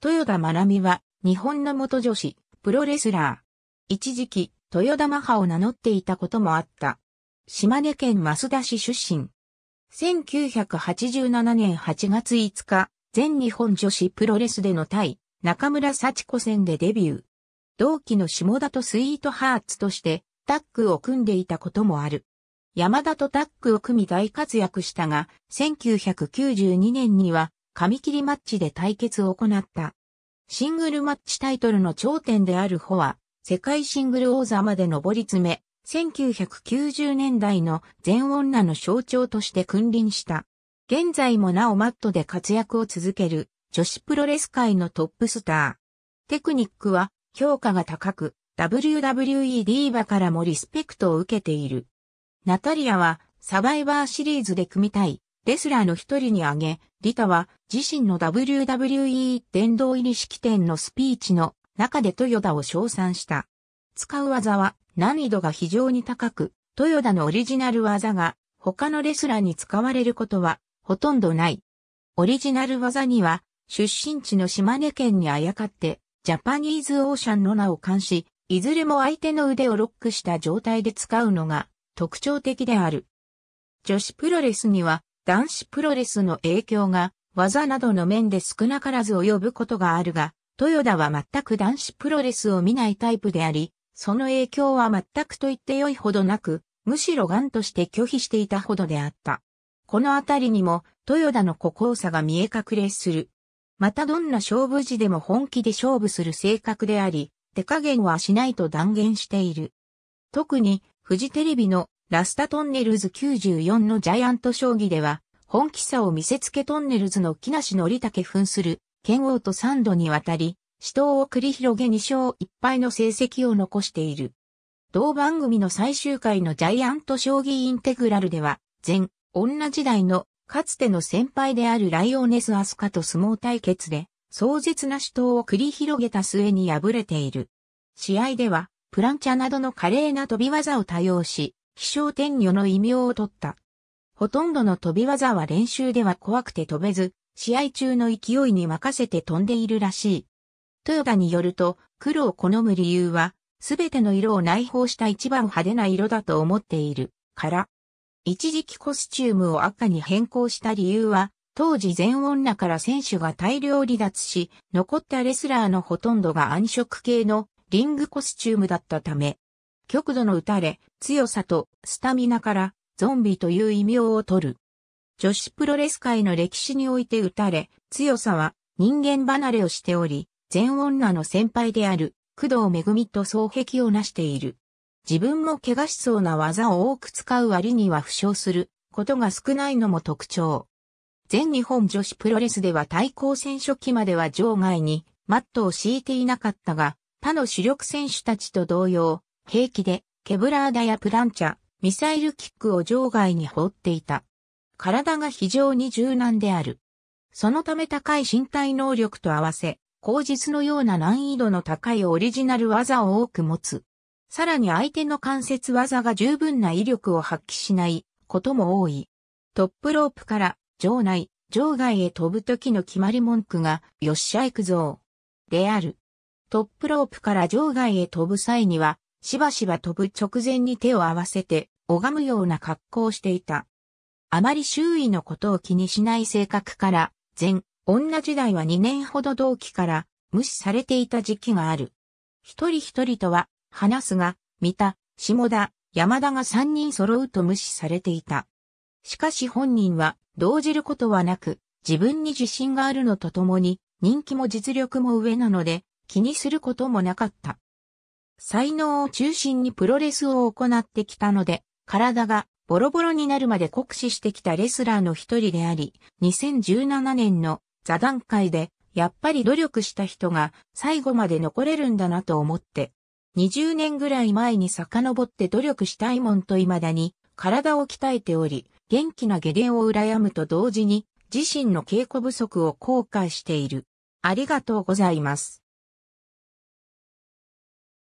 豊田真奈美は、日本の元女子、プロレスラー。一時期、豊田マハを名乗っていたこともあった。島根県増田市出身。1987年8月5日、全日本女子プロレスでの対、中村幸子戦でデビュー。同期の下田とスイートハーツとして、タッグを組んでいたこともある。山田とタッグを組み大活躍したが、1992年には紙切りマッチで対決を行った。シングルマッチタイトルの頂点であるホは、世界シングル王座まで上り詰め、1990年代の全女の象徴として君臨した。現在もなおマットで活躍を続ける女子プロレス界のトップスター。テクニックは評価が高く、WWE ディーバからもリスペクトを受けている。ナタリアはサバイバーシリーズで組みたいレスラーの一人に挙げ、リタは自身の WWE 殿堂入り式典のスピーチの中で豊田を称賛した。使う技は難易度が非常に高く、豊田のオリジナル技が他のレスラーに使われることはほとんどない。オリジナル技には出身地の島根県にあやかってジャパニーズオーシャンの名を冠し、いずれも相手の腕をロックした状態で使うのが特徴的である。女子プロレスには男子プロレスの影響が技などの面で少なからず及ぶことがあるが、豊田は全く男子プロレスを見ないタイプであり、その影響は全くと言って良いほどなく、むしろ癌として拒否していたほどであった。このあたりにも、豊田の孤高さが見え隠れする。またどんな勝負時でも本気で勝負する性格であり、手加減はしないと断言している。特に、フジテレビのラスタトンネルズ94のジャイアント将棋では、本気さを見せつけトンネルズの木梨憲武扮する、剣王と3度にわたり、死闘を繰り広げ2勝1敗の成績を残している。同番組の最終回のジャイアント将棋インテグラルでは、前、女時代の、かつての先輩であるライオネスアスカと相撲対決で、壮絶な死闘を繰り広げた末に敗れている。試合では、プランチャなどの華麗な飛び技を多用し、飛翔天女の異名を取った。ほとんどの飛び技は練習では怖くて飛べず、試合中の勢いに任せて飛んでいるらしい。豊田によると、黒を好む理由は、すべての色を内包した一番派手な色だと思っている、から。一時期コスチュームを赤に変更した理由は、当時全女から選手が大量離脱し、残ったレスラーのほとんどが暗色系のリングコスチュームだったため。極度の打たれ、強さとスタミナからゾンビという異名を取る。女子プロレス界の歴史において打たれ、強さは人間離れをしており、全女の先輩である工藤恵と双璧を成している。自分も怪我しそうな技を多く使う割には負傷することが少ないのも特徴。全日本女子プロレスでは対抗戦初期までは場外にマットを敷いていなかったが、他の主力選手たちと同様、兵器で、ケブラーダやプランチャ、ミサイルキックを場外に放っていた。体が非常に柔軟である。そのため高い身体能力と合わせ、口実のような難易度の高いオリジナル技を多く持つ。さらに相手の関節技が十分な威力を発揮しないことも多い。トップロープから場内、場外へ飛ぶ時の決まり文句が、よっしゃ行くぞ。である。トップロープから場外へ飛ぶ際には、しばしば飛ぶ直前に手を合わせて、拝むような格好をしていた。あまり周囲のことを気にしない性格から、前、女時代は2年ほど同期から無視されていた時期がある。一人一人とは話すが、三田、下田、山田が三人揃うと無視されていた。しかし本人は動じることはなく、自分に自信があるのとともに、人気も実力も上なので、気にすることもなかった。才能を中心にプロレスを行ってきたので、体がボロボロになるまで酷使してきたレスラーの一人であり、2017年の座談会で、やっぱり努力した人が最後まで残れるんだなと思って、20年ぐらい前に遡って努力したいもんと未だに体を鍛えており、元気なゲレを羨むと同時に自身の稽古不足を後悔している。ありがとうございます。